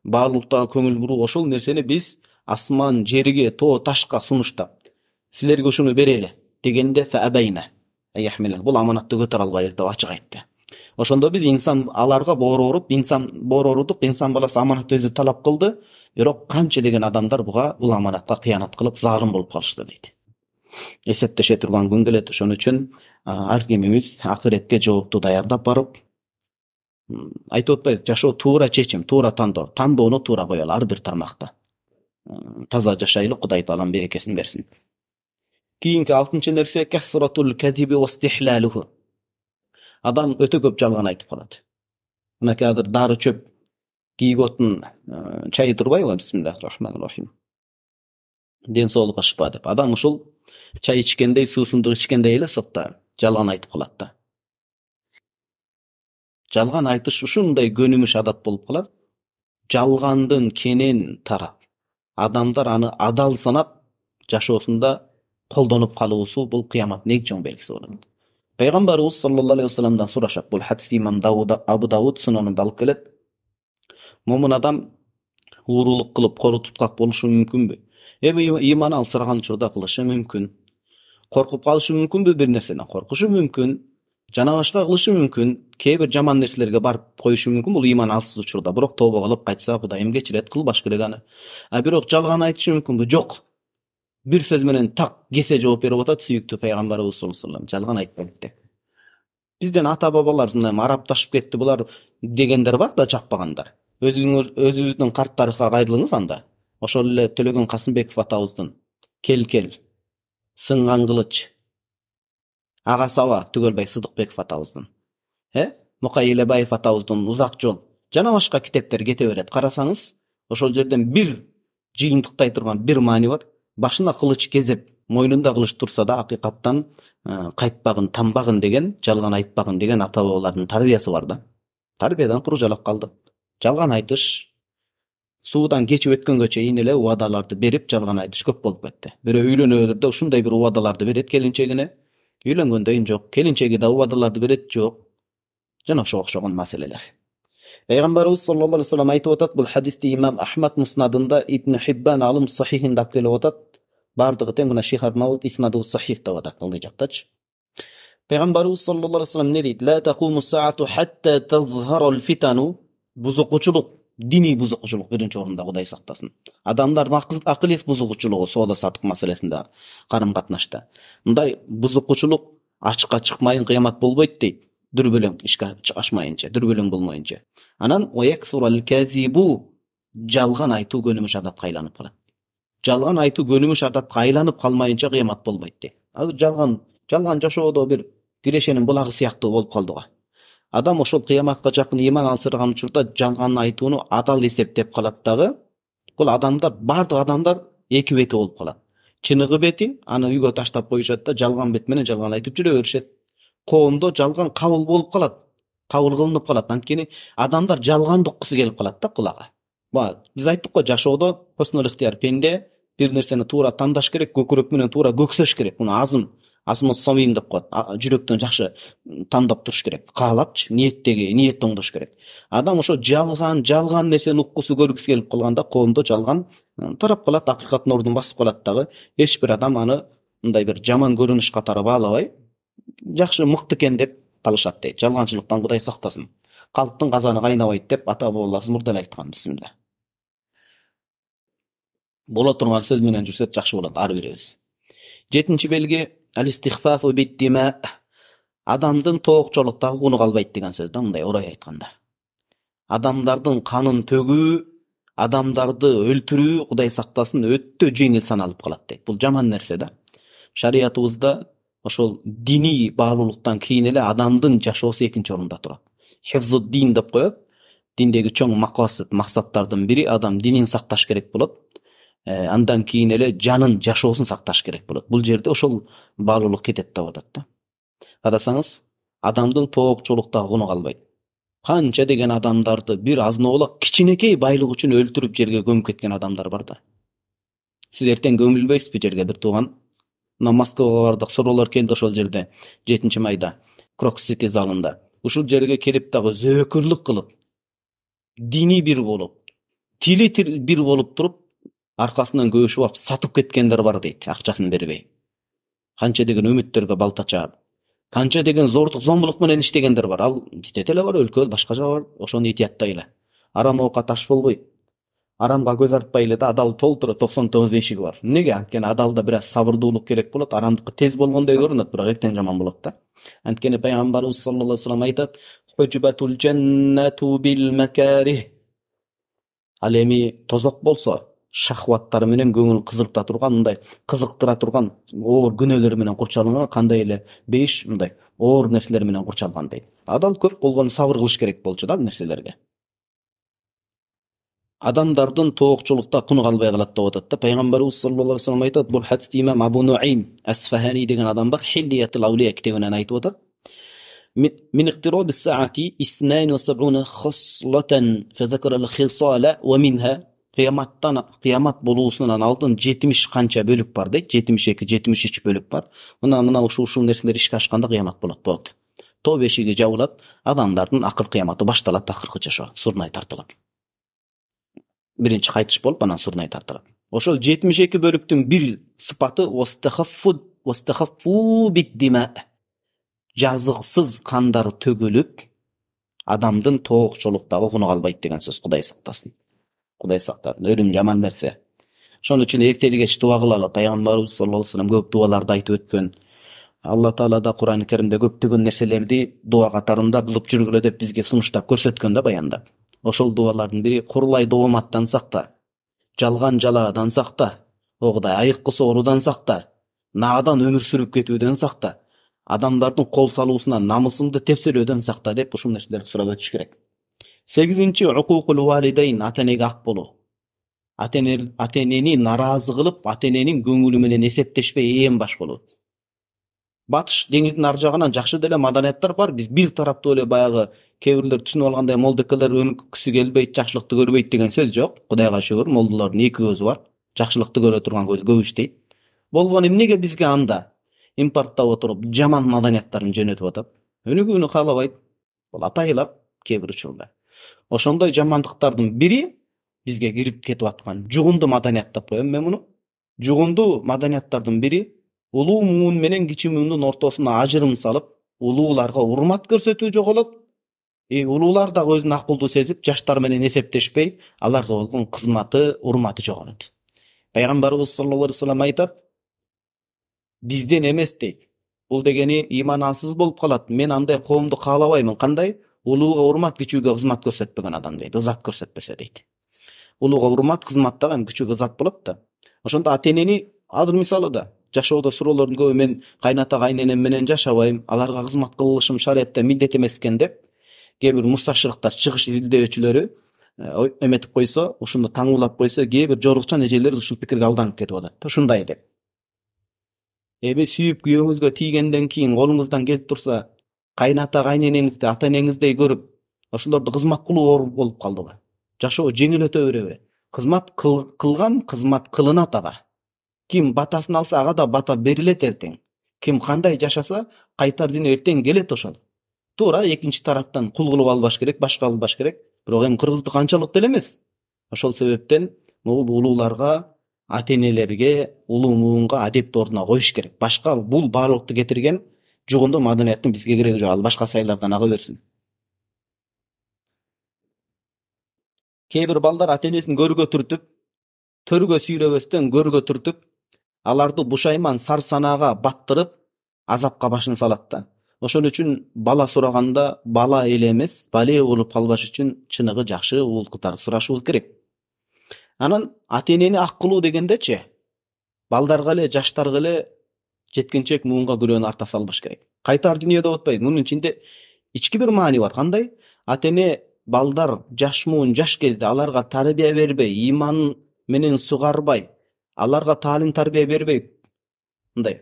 баалуулуктарга көңүл буруу ошол нерсени биз асман жерге тоо ташка сунуштап силерге ушуну берели дегенде бул аманатты көтөрө албайбыз деп ачык айтты ошондо биз инсан аларга боору ооруп инсан боору оорудук инсан баласы аманатты өзү талап кылды бирок канча деген адамдар буга бул аманатка кыянат кылып зарым болуп калышты дейт эсептеше турган күн келет ошон үчүн ар кимибиз акыретке жоопту даярдап барып айтып атпайбы жашоо туура чечим туура тандоо тандоону туура коелу ар бир тармакта таза жашайлы кудай таалам берекесин берсин кийинки алтынчы нерсе адам өте көп жалған айтып қалады мына қазір дары шөп киіп отын э, чай тұрбай ғой бисмиллахи рахмани рахим денсаулығы шипа деп адам ұшыл чай ішкендей сусындық ішкендей эле сыртта жалған айтып қалады да жалған айтыш ушундай көнүмүш адат болып қалады жалғандың кенен тарап адамдар аны адал санап жашоосунда колдонуп калуусу бул кыяматтын эң чоң белгиси болот пайгамбарыбыз саллаллахуалейхи вассаламдан сурашат бул хадис имам абу дауд сыноунда алып келет момун адам уурулук кылып колу туткак болушу мүмкүнбү эми ыйман алсыраган учурда кылышы мүмкүн коркуп калышы мүмкүнбү бир нерседен коркушу мүмкүн жана башка кылышы мүмкүн кээ бир жаман нерселерге барып коюшу мүмкүн бул ыйман алсыз учурда бирок тооба кылып кайтса кудайым кечирет кылбаш керек аны а бирок жалган айтышы мүмкүнбү жок бір сөз менен так кесе жооп берип атат сүйүктүү пайгамбарыбыз саллаллаху алейхи вассалам жалган айтпадык бизден ата бабалар мындай марапташып кетти булар дегендер бар да жакпагандар өзүбүздүн карт тарыхка кайрылыңыз анда ошол эле төлөгөн касымбеков атабыздын кел кел сынган кылыч агасы аба түгөлбай сыдыкбеков атабыздын э мукай элебаев атабыздын узак жол жана башка китептер кете берет карасаңыз ошол жерден бир жыйынтыктай турган бир маани бар башына кылыч кезеп мойнунда кылыч турса да акыйкаттан кайтпагын ә, тамбагын деген жалган айтпагын деген ата бабалардын тарбиясы бар да тарбиядан куру жалак калдык жалган айтыш суудан кечип өткөнгө чейин эле убадаларды берип жалган айтыш көп болуп кетти бирөө үйлөнөөрдө ушундай бир убадаларды берет келинчегине үйлөнгөндөн кийин жок келинчеги да убадаларды берет жок жана ошого окшогон маселелер пайгамбарыбыз саллаллаху алейхи вассалам айтып атат бул хадисти имам ахмад муснадында ибн хиббан алым сахихинде алып келип атат Bardığıdan buna Şeyh Arnavut isnadı sahih da odaklanacaktaç. Peygamberimiz sallallahu aleyhi ve sellem ne dedi? La taqumu saatu hatta tazhara'l fitanu buzuquçuluk dini buzuqçuluk birinci orunda Xuday saqtasın. Adamların akıl es buzuqçuluğu soda satıq meselesinde qarım qatnaşda. Munday buzuqçuluk açıqa çıkmayın qiyamət bolboyt deyip. Dürbülün işqa açmayınca, dürbülün bulmayınca. Anan o yaksura kazibu jalgan aytu gönümüş adat qaylanıp qalan. жалган айтуу көнүмүш адатка айланып калмайынча кыямат болбойт дейт азыр жалган жалган жашоодо бир кирешенин булагы сыяктуу болуп калды го адам ошол кыяматка жакын ыйман алсыраган учурда жалган айтууну адал эсептеп калат дагы бул адамда баардык адамдар эки бети болуп калат чыныгы бети аны үйгө таштап коюшат да жалган бет менен жалган айтып жүрө беришет коомдо жалган кабыл болуп калат кабыл кылынып калат анткени адамдар жалганды уккусу келип калат да кулага Ба, биз айттык го, жашоодо хөснул ыктыяр пенде бир нерсени туура тандаш керек, көкүрөк менен туура көксөш керек. Муну азым, азмос самим деп коет. Жүрөктөн жакшы тандап туруш керек. Каалапчы, ниеттеги, ниет оңдош керек. Адам ошо жалган, жалган нерсени уккусу көргүсү келип калганда коомдо жалган тарап калат, акыйкаттын ордун басып калат дагы. Эч бир адам аны мындай бир жаман көрүнүш катары баалабай, жакшы мыкты экен деп калышат дейт. Жалганчылыктан Кудай сактасын халықтың қазаны қайнабайды деп ата бабаларымыз мурдан айтқан бісмілла бола тұрған сөзменен жүрсе жақсы болады ары береміз жетінші белгі адамдың жолықтағы құны қалбайды деген сөз да мындай орай айтқанда адамдардың қанын төгу адамдарды өлтіру құдай сақтасын өтті жеңіл саналып қалады дейді бұл жаман нәрсе да шариғатымызда ошол діни баалуулуктан кейін эле адамдын жашоосу экинчи орунда турат зудин деп коет диндеги чоң макбасы максаттардын бири адам динин сакташ керек болот э, андан кийин эле жанын жашоосун сакташ керек болот бул жерде ошол баалуулук кетет деп атат да карасаңыз адамдын тоок чолуктагы куну калбайт канча деген адамдарды бир азыноолок кичинекей байлык үчүн өлтүрүп жерге көмүп кеткен адамдар бар да сиз эртең көмүлбөйсүзбү жерге бир тууган мына москвага бардык суроолор келди ошол жерде жетинчи майда croc сити залында ушул жерге келип дагы зөөкүрлүк кылып диний бир болуп тили бир болуп туруп аркасынан көбүшүп алып сатып кеткендер бар дейт акчасын бербей канча деген үмүттөргө балта чаап канча деген зордук зомбулук менен иштегендер бар ал жетет эле бар өлкө башка жагы бар ошону этияттайлы арам оокка таш болбойт арамга көз артпай эле да адал толтура токсон тогуз эшиги бар эмнеге анткени адалда бир аз сабырдуулук керек болот арамдыкы тез болгондой көрүнөт бирок эртең жаман болот да анткени пайгамбарыбыз саллаллаху алейхи вассалам айтат ал эми тозок болсо шахваттары менен көңүл кызыкта турган мындай кызыктыра турган оор күнөөлөр менен курчалган кандай эле бейиш мындай оор нерселер менен курчалган дейт адал көп болгону сабыр кылыш керек болчу да нерселерге адамдардын тоокчулукта кун калбай калат деп атат да пайгамбарыбыз саллаллаху алейхи вассалам айтат бул хадисти имам абу нуайм асфахани деген адам бар хиллиятул аулия китебинен айтып атат من اقتراب الساعة اثنان وسبعون болуусунан алдын жетимиш канча бөлүк бар дейт жетимиш эки жетимиш үч бөлүк бар мына мына ушул ушул нерселер ишке ашканда кыямат болот болот тоо бешиги жабылат адамдардын акыр кыяматы башталат акыркыча ошо сурнай тартылып биринчи кайтыш болуп анан сурнай тартылат ошол жетимиш эки бөлүктүн бир сыпаты жазыксыз кандар төгүлүп адамдын тоокчолукта куну калбайт деген сөз кудай сактасын кудай сактасын өлүм жаман нерсе ошон үчүн эртели кеч дуба кылалы пайгамбарыбыз саллаллаху алейхи вассалам көп дубаларды айтып өткөн алла таала да курани каримде көптөгөн нерселерди дуба катарында кылып жүргүлө деп бизге сунуштап көрсөткөн да баяндап ошол дубалардын бири курулай дооматтан сакта жалган жалаадан сакта о кудай айыккыс оорудан сакта наадан өмүр сүрүп кетүүдөн сакта адамдардын кол салуусунан намысыңды тепселөөдөн сакта деп ушул нерселерди сурап өтүш керек сегизинчи ата энеге ак болуу атаэе ата энени нааразы кылып ата эненин көңүлү менен эсептешпей ээн баш болуу батыш деңиздин ар жагынан жакшы деле маданияттар бар биз бир тараптуу эле баягы кээ бирлер түшүнүп алгандай молдекелер өнүккүсү келбейт жакшылыкты көрбөйт деген сөз жок кудайга шүгүр молдолордун эки көзү бар жакшылыкты көрө турган көз көп иштейт болгону эмнеге бизге анда импорттап отуруп жаман маданияттарын жөнөтүп атат өнүгүүнү каалабайт бул атайылап кээ бир учурда ошондой жамандыктардын бири бизге кирип кетип аткан жугунду маданият деп коем мен муну жугунду маданияттардын бири улуу муун менен кичүү муундун ортосуна ажырым салып улууларга урмат көрсөтүү жоголот и улуулар дагы өзүн акылдуу сезип жаштар менен эсептешпей аларга болгон кызматы урматы жоголот пайгамбарыбыз саллаллаху алейхи вассалам айтат бизден эмес дейт бул дегени ыйман ансыз болуп калат мен андай коомду каалабаймын кандай улууга урмат кичүүгө кызмат көрсөтпөгөн адам дейт ызат көрсөтпөсө дейт улууга урмат кызматта кичүүгө ызат болот да ошондо ата энени азыр мисалы да жашоодо суроолордун көбү мен кайната кайненем менен жашабайм аларга кызмат кылышым шариятта милдет эмес экен деп кээ бир мусташырыктар чыгыш изилдөөчүлөрү э, эметип койсо ушуну таңуулап койсо кээ бир жорукчан эжелер ушул пикирге алданып кетип атат ушундай деп эми сүйүп күйөөңүзгө тийгенден кийин колуңуздан келип турса кайната кайненеңизди ата энеңиздей көрүп ошолорду кызмат кылуу оор болуп калдыбы жашоо жеңил өтө береби кызмат кылган кызмат кылынат ага ким батасын алса ага да бата берилет эртең ким кандай жашаса кайтар дүйнө эртең келет ошол туура экинчи тараптан кул кылып албаш керек башка албаш керек бирок эми кыргыздык анчалык деле эмес ошол себептен могул улууларга ата энелерге улуу муунга адепти ордуна коюш керек башка бул баалуулукту кетирген жогондо маданияттын бизге кереги жок ал башка сайлардан ага берсин кээ бир балдар ата энесин көргө түртүп төргө сүйрөбөстөн көргө түртүп аларды бушайман сарсанаға баттырып азапқа башын салат да ошон үчүн бала сураганда бала эле эмес бале болуп калбаш үчүн чыныгы жакшы уулкутар сурашыбыз керек анан ата энени ак кылуу дегендечи балдарга эле жаштарга эле жеткенчек муунга күрөөнү арта салбаш керек кайтар дүйнө деп мунун ичинде ички бир маани бар кандай ата эне балдар жаш муун жаш кезде аларга тарбия бербей ыйман менен сугарбай аларга таалим тарбия бербей мындай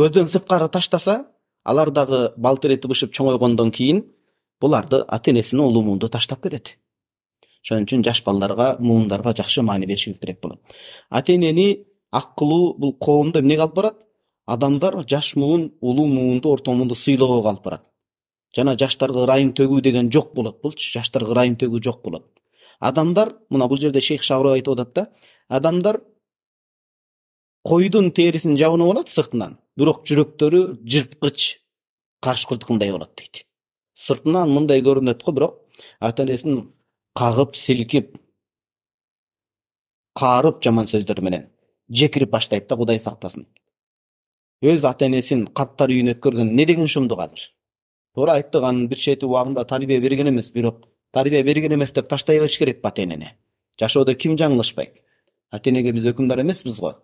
көздөн сырткары таштаса алар дагы балтырэтип бышып чоңойгондон кийин буларды ата энесин улуу муунду таштап кетет ошон үчүн жаш балдарга муундарга жакшы маани беришибиз керек болот ата энени ак кылуу бул коомдо эмнеге алып барат адамдар жаш муун улуу муунду орто муунду сыйлоого алып барат жана жаштарга ырайым төгүү деген жок болот булчу жаштарга ырайым төгүү жок болот адамдар мына бул жерде шейх ша айтып атат да адамдар қойдың терисин жабынып алат сыртынан бирок жүрөктөрү жырткыч кашкырткындай болот дейт сыртынан мындай көрүнөт го бирок ата энесин кагып силкип каарып жаман сөздөр менен жекирип баштайт да кудай сактасын өз ата энесин каттар үйүнө өткөргөн не деген шумдук азыр туура айттык анын бир чети убагында тарбия берген эмес бирок тарбия берген эмес деп таштай бериш керек ата энени жашоодо ким жаңылышпайт ата энеге биз өкүмдар эмеспиз го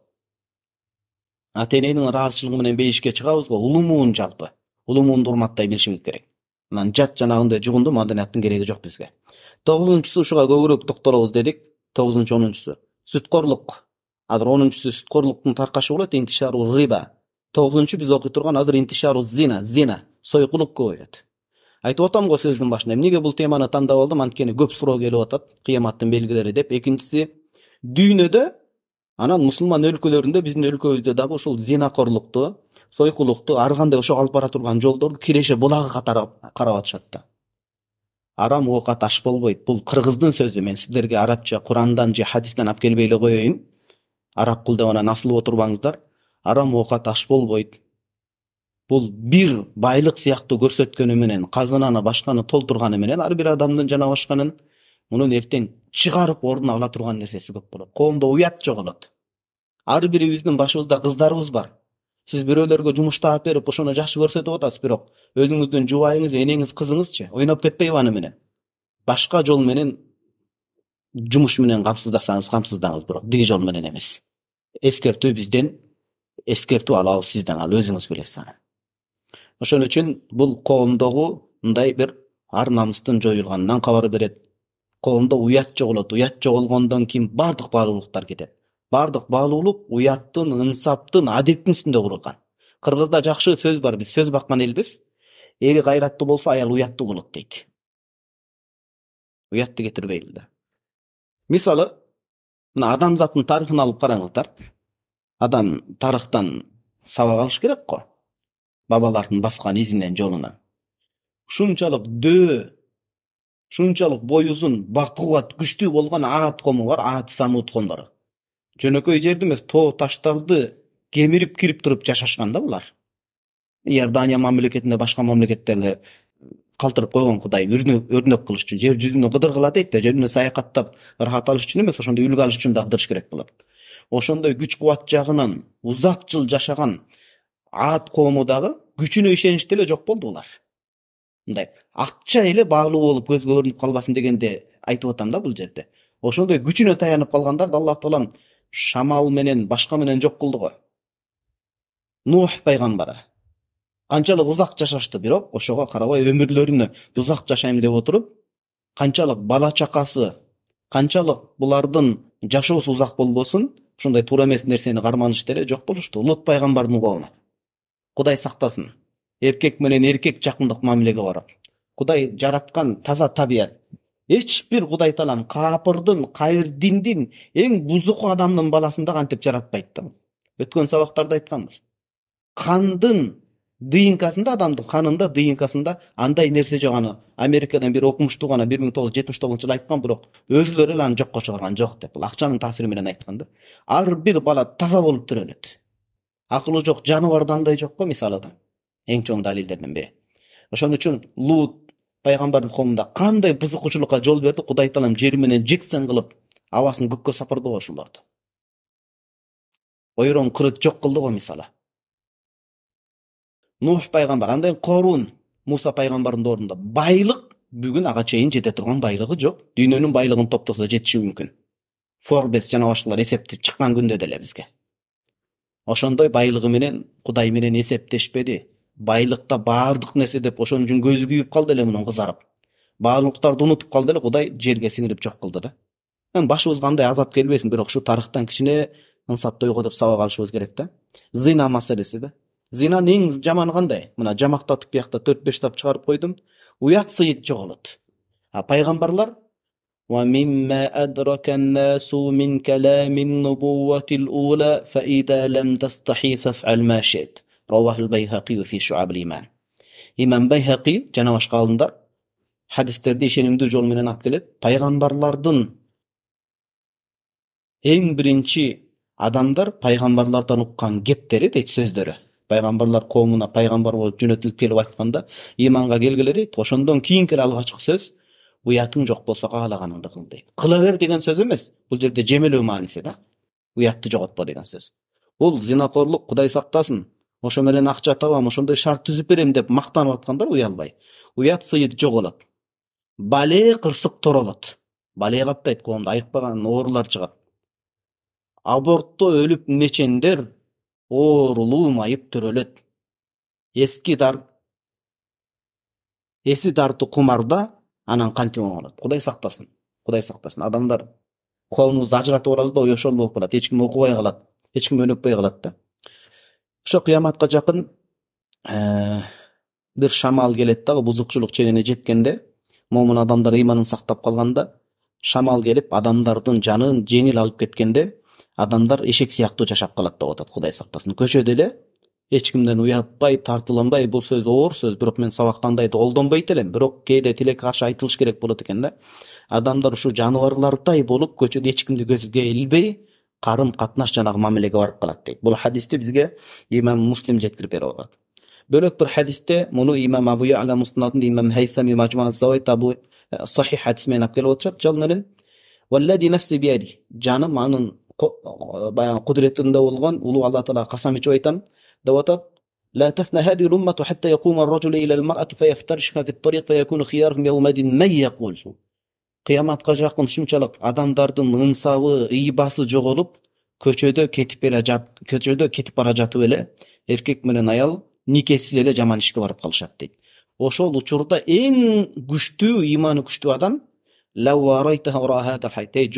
ата эненин ыраазычылыгы менен бейишке чыгабыз го улуу муун жалпы улуу муунду урматтай билишибиз керек анан жат жанагындай жугундуу маданияттын кереги жок бизге тогузунчусу ушуга көбүрөөк токтолобуз дедик тогузунчу онунчусу сүткорлук азыр онунчусу сүткорлуктун таркашы болот интишару рыба тогузунчу биз окуй турган азыр интишару зина зина сойкулук көбөйөт айтып атамго сөздүн башында эмнеге бул теманы тандап алдым анткени көп суроо келип атат кыяматтын белгилери деп экинчиси дүйнөдө анан мусулман өлкөлөрүндө биздин өлкөбүздө дагы ошол зинакорлукту сойкулукту ар кандай ошо алып бара турган жолдорду киреше булагы катары карап атышат да арам оокат таш болбойт бул кыргыздын сөзү мен сиздерге арабча курандан же хадистен алып келбей эле коеюн араб анан асылып отурбаңыздар арам оокат таш болбойт бул бир байлык сыяктуу көрсөткөнү менен казынаны башканы толтурганы менен ар бир адамдын жана башканын мунун эртең чыгарып ордуна ала турган нерсеси көп болот коомдо уят жоголот ар бирибиздин башыбызда кыздарыбыз бар сиз бирөөлөргө жумуш таап берип ошону жакшы көрсөтүп атасыз бирок өзүңүздүн жубайыңыз энеңиз кызыңызчы ойноп кетпейби аны менен башка жол менен жумуш менен камсыздасаңыз камсыздаңыз бирок дини жол менен эмес эскертүү бизден эскертүү алабыз сизден ал өзүңүз билесиз аны ошон үчүн бул коомдогу мындай бир ар намыстын жоюлганынан кабар берет коомдо уят жоголот уят жоголгондон кийин баардык баалуулуктар кетет баардык баалуулук уяттын ынсаптын адептин үстүндө курулган кыргызда жакшы сөз бар биз сөз баккан элбиз эли кайраттуу болсо аял уяттуу болот дейт уятты кетирбейлиле мисалы мына адамзаттын тарыхын алып караңыздар адам тарыхтан сабак алыш керек го бабалардын баскан изинен жолунан ушунчалык дөө бой узун бак кубат күчтүү болгон аат кому бар аат самут комдору жөнөкөй жерди эмес тоо таштарды кемирип кирип туруп жашашкан да булар иордания мамлекетинде башка мамлекеттерде калтырып койгон кудай өрнөк кылыш үчүн жер жүзүнө кыдыргыла дейт да жер жүзүнө саякаттап ырахат алыш үчүн эмес ошондой үлгү алыш үчүн дагдырыш керек болот ошондой күч кубат жагынан узак жыл жашаган аат коому дагы күчүнө ишеништи эле жок болду булар мындай акча эле баалуу болуп көзгө көрүнүп калбасын дегенде айтып атам да бул жерде ошондой күчүнө таянып калгандарды аллах таалам шамал менен башка менен жок кылды го нух пайгамбары канчалык узак жашашты бирок ошого карабай өмүрлөрүнө узак жашайм деп отуруп канчалык бала чакасы канчалык булардын жашоосу узак болбосун ушундай туура эмес нерсени карманышты эле жок болушту лут пайгамбардын кубагына кудай сактасын еркек менен эркек жакындык мамилеге барат кудай жараткан таза табият эч бир кудай таалам каапырдын диндин эң бузуку адамдын баласын да кантип жаратпайт да өткөн сабактарда айтканбыз кандын днксында адамдын канында днксында андай нерсе жок аны америкадан бир окумуштуу гана бир миң тогуз жүз жетимиш тогузунчу жылы айткан бирок өзүлөрү эле аны жокко чыгарган жок деп бул акчанын таасири менен айткан да ар бир бала таза болуп төрөлөт акылы жок жаныбарда андай жок го мисалыда эң чоң далилдердин бири ошон үчүн лу пайгамбардын коомнда кандай бузукучулукка жол берди кудай таалам жер менен жексен кылып абасын көккө сапырды го ошолорду ойрон кырыт жок кылды го мисалы нух пайгамбар андан кийин корун муса пайгамбардын доорунда байлык бүгүн ага чейин жете турган байлыгы жок дүйнөнүн байлыгын топтосо жетиши мүмкүн форбес жана башкалар эсептеп чыккан күндө деле бизге ошондой байлыгы менен кудай менен эсептешпеди байлыкта баардык деп ошон үчүн көзү күйүп калды эле мунун кызарып баарлыктарды унутуп калды эле кудай жерге сиңирип жок кылды да эми башыбызга андай азап келбесин бирок ушул тарыхтан кичине ынсапты деп сабак алышыбыз керек да зина маселеси да зинанын эң жаманы кандай мына жамактатып биякта төрт беш тап чыгарып койдум уят сыйыт жоголот а пайгамбарлар ومما أدرك الناس من كلام النبوة الأولى فإذا لم تستحي فافعل ما شئت رواه байхақи фи шуаб иман имам байхақи жана башка алымдар хадистерди ишенимдүү жол менен алып келет пайгамбарлардын эң биринчи адамдар пайгамбарлардан уккан кептери дейт сөздөрү пайгамбарлар коомуна пайгамбар болуп жөнөтүлүп келип айтканда ыйманга келгиле дейт ошондон кийинки алгачкы сөз уятың жок болсо каалаганыңды кыл дейт кыла бер деген сөз эмес бул жерде жемелөө мааниси да уятты жоготпо деген сөз бул зинакорлук кудай сактасын ошо менен акча табам ошондой шарт түзүп берем деп мактанып аткандар уялбай уят сыйык жоголот бале кырсык торолот бале каптайт коомдо айыкпаган оорулар чыгат абортто өлүп нечендер оорулуу майып төрөлөт эски дар эси дарты кумарда анан кантип оңолот кудай сактасын кудай сактасын адамдар коомубузду ажыратып алабыз да ошол болуп калат эч ким окубай калат эч ким өнөкпөй калат да ошо кыяматка жакын бир шамал келет дагы бузукчулук chelini жеткенде момун адамдар ыйманын сактап калганда шамал келип адамдардын жанын жеңил алып кеткенде адамдар эшек сыяктуу жашап калат деп атат кудай сактасын көчөдө эле эч кимден уятпай тартыланбай бул сөз оор сөз бирок мен андайды колдонбойт элем бирок кээде тилекке каршы айтылыш керек болот экен да адамдар ушул жаныбарлардай болуп көчөдө эч кимди көзгө илбей карым катнаш жанагы мамилеге барып калат дейт бул хадисти бизге имам муслим жеткирип берип атат бөлөк бир хадисте муну имам абу яла муснадында имам хайсами мажмуа завайт абу сахих хадис менен алып келип атышат жол менен валлади нафси бияди жаным анын баягы кудуретинде болгон улуу алла таалага касам ичип айтам деп атат لا تفنى هذه الأمة حتى يقوم الرجل إلى المرأة فيفترشها في الطريق فيكون خيارهم يومئذ من يقول кыяматка жакын ушунчалык адамдардын ынсабы ыйбасы жоголуп көчөдө кетип бере көчөдө кетип бара жатып эле эркек менен аял никесиз эле жаман ишке барып калышат дейт ошол учурда эң күчтүү ыйманы күчтүү адам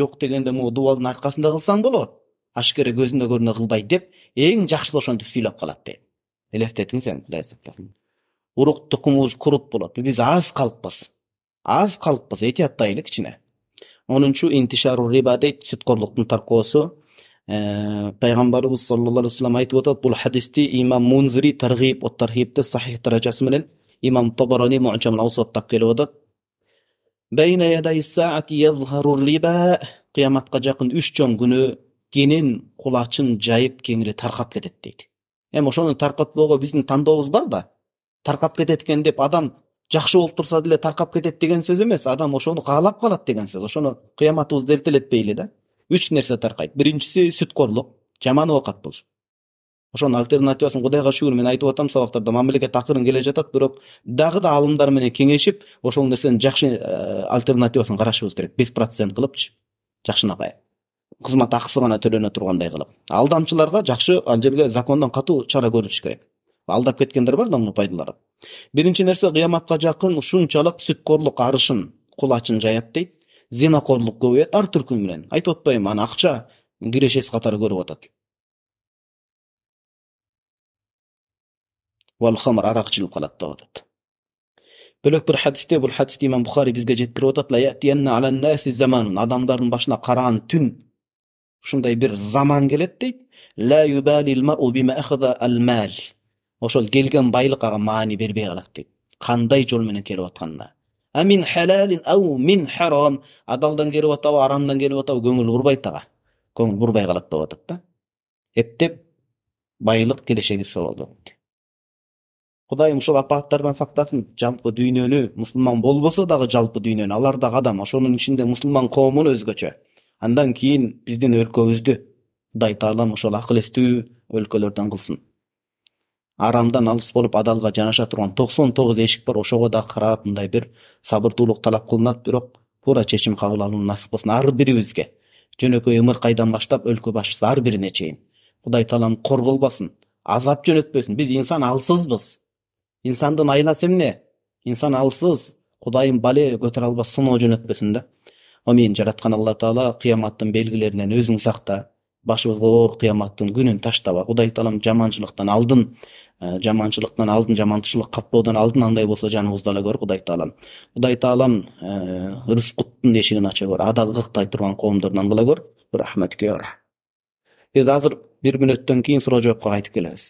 жок дегенде могу дубалдын аркасында кылсаң болот ашкере көзүнө көрүнө кылбай деп эң жакшысы ошентип сүйлөп калат дейт элестетиңиз сен кудай сактасын урук тукумубуз курут болот биз аз калыппыз аз қалыппыз эти аттайлы кичине онунчу интишару риба дейт сүткорлуктун таркоосу пайгамбарыбыз саллаллаху алейхи вассалам айтып атат бул хадисти имам мунзири таргиб от сахих даражасы менен имам тобарани мужам келип атат بين يدي الساعة يظهر الربا жакын үч чоң күнү кенен кулачын жайып кеңири таркап кетет дейт эми ошону таркатпоого биздин тандообуз бар да таркап кетет экен деп адам жакшы болуп турса деле таркап кетет деген сөз эмес адам ошону каалап калат деген сөз ошону кыяматыбызды эртелетпейли да үч нерсе таркайт биринчиси сүт корлук жаман оокат бул ошонун альтернативасын кудайга шүгүр мен айтып жатам сабактарда мамлекет акырын келе жатат бирок дагы да аалымдар менен кеңешип ошол нерсени жакшы э, альтернативасын карашыбыз керек без процент кылыпчы жакшынакай кызмат акысы гана төлөнө тургандай кылып алдамчыларга жакшы ал жерге закондон катуу чара көрүүш керек алдап кеткендер барда мну пайдаланып биринчи нерсе кыяматка жакын ушунчалык сүткорлук арышын кулачын жаят дейт зинакорлук көбөйөт ар түркү менен айтып атпаймынбы аны акча кирешеси катары көрүп атат والخمر арақ ішіліп қалады деп атат бөлек бір хадисте бұл хадисті имам бухари бізге жеткіріп атат заман адамдардың басына қараған түн ушундай бір заман келет дейді ошол келген байлык ага маани бербей калат дейт кандай жол менен келип атканына адалдан келип атабы арамдан келип атабы көңүл бурбайт ага көңүл бурбай калат деп атат да эптеп байлык келечегиби соболу кудайым ушул апааттардан сактасын жалпы дүйнөнү мусулман болбосо дагы жалпы дүйнөнү алар дагы адам ошонун ичинде мусулман коомун өзгөчө андан кийин биздин өлкөбүздү кудай таалам ошол акыл эстүү өлкөлөрдөн кылсын арамдан алыс болып адалға жанаша турган токсон тогуз эшик бар ошого да карап мындай бир сабырдуулук талап кылынат бирок туура чечим кабыл алууну насып кылсын ар бирибизге жөнөкөй ымыркайдан баштап өлкө башчысы ар бирине чейин кудай таалам кор кылбасын азап жөнөтпөсүн биз инсан алсызбыз инсандын айласы эмне инсан алсыз кудайым бале көтөрө албас сыноо жөнөтпөсүн да о мени жараткан алла таала кыяматтын белгилеринен өзүң сакта башыбызга оор кыяматтын күнүн таштаба кудай таалам жаманчылыктан алдын Э, жаманшылықтан алдын жаманчылык каптоодон алдын андай болсо жаныбызды көр кудай таалам кудай таалам құттың э, эшигин ача көр адал кылыктай турган коомдордон кыла көр бирахматика я Biz азыр бир мүнөттөн кийин суроо жоопко кайтып келебиз